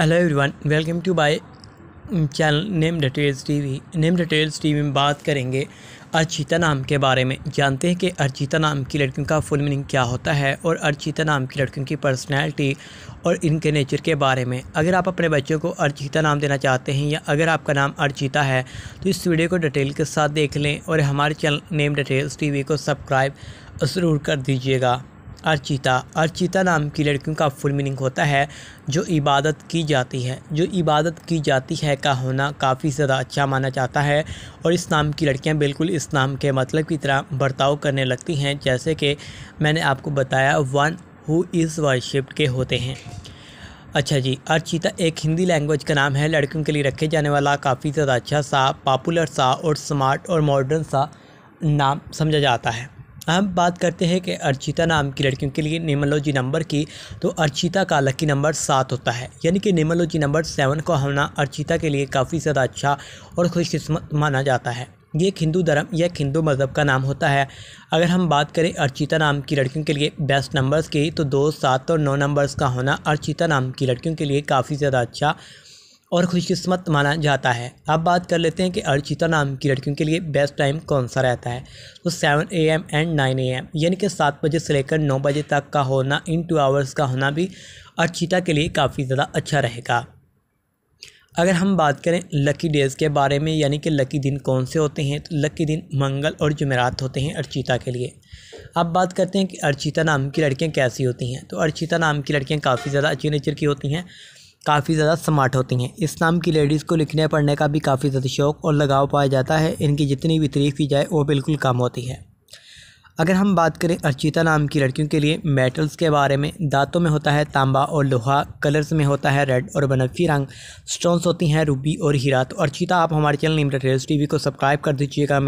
hello everyone welcome to by channel name details TV name details TV में बात करेंगे अर्चिता नाम के बारे में जानते हैं कि अर्चिता नाम की लड़कियों का फुल मीनिंग क्या होता है और अर्चिता नाम की लड़कियों की पर्सनैलिटी और इनके नेचर के बारे में अगर आप अपने बच्चों को अर्चिता नाम देना चाहते हैं या अगर आपका नाम अर्चिता है तो इस वीडियो को डिटेल के साथ देख लें और हमारे चैनल नेम डिटेल्स टी को सब्सक्राइब ज़रूर कर दीजिएगा अर्चिता अर्चिता नाम की लड़कियों का फुल मीनिंग होता है जो इबादत की जाती है जो इबादत की जाती है का होना काफ़ी ज़्यादा अच्छा माना जाता है और इस नाम की लड़कियां बिल्कुल इस नाम के मतलब की तरह बर्ताव करने लगती हैं जैसे कि मैंने आपको बताया वन हु इज़ वर्शिप्ड के होते हैं अच्छा जी अर्चिता एक हिंदी लैंग्वेज का नाम है लड़कियों के लिए रखे जाने वाला काफ़ी ज़्यादा अच्छा सा पॉपुलर सा और स्मार्ट और मॉडर्न सा नाम समझा जाता है हम बात करते हैं कि अर्चिता नाम की लड़कियों के लिए नेमोलॉजी नंबर की तो अर्चिता का लकी नंबर सात होता है यानी कि नेमोलॉजी नंबर सेवन को होना अर्चिता के लिए काफ़ी ज़्यादा अच्छा और खुशकस्मत माना जाता है ये एक हिंदू धर्म या एक हिंदू मज़हब का नाम होता है अगर हम बात करें अर्चिता नाम की लड़कियों के लिए बेस्ट नंबर्स की तो दो सात और नौ नंबर्स का होना अर्चिता नाम की लड़कियों के लिए काफ़ी ज़्यादा अच्छा और खुशकिस्मत माना जाता है अब बात कर लेते हैं कि अर्चिता नाम की लड़कियों के लिए बेस्ट टाइम कौन सा रहता है तो seven A M and nine A M यानी कि सात बजे से लेकर नौ बजे तक का होना इन टू आवर्स का होना भी अर्चिता के लिए काफ़ी ज़्यादा अच्छा रहेगा अगर हम बात करें लकी डेज़ के बारे में यानी कि लकी दिन कौन से होते हैं तो लकी दिन मंगल और जुमेरात होते हैं अर्चिता के लिए अब बात करते हैं कि अर्चिता नाम की लड़कियां कैसी होती हैं तो अर्चिता नाम की लड़कियां काफ़ी ज़्यादा अच्छी नेचर की होती हैं काफ़ी ज़्यादा स्मार्ट होती हैं इस नाम की लेडीज़ को लिखने पढ़ने का भी काफ़ी ज़्यादा शौक़ और लगाव पाया जाता है इनकी जितनी भी तरीफ की जाए वो बिल्कुल कम होती है अगर हम बात करें अर्चिता नाम की लड़कियों के लिए मेटल्स के बारे में दांतों में होता है तांबा और लोहा कलर्स में होता है रेड और बनफी रंग स्टोन्स होती हैं रूबी और हीरा तो अर्चिता आप हमारे चैनल निमरा टेल्स टीवी को सब्सक्राइब कर दीजिएगा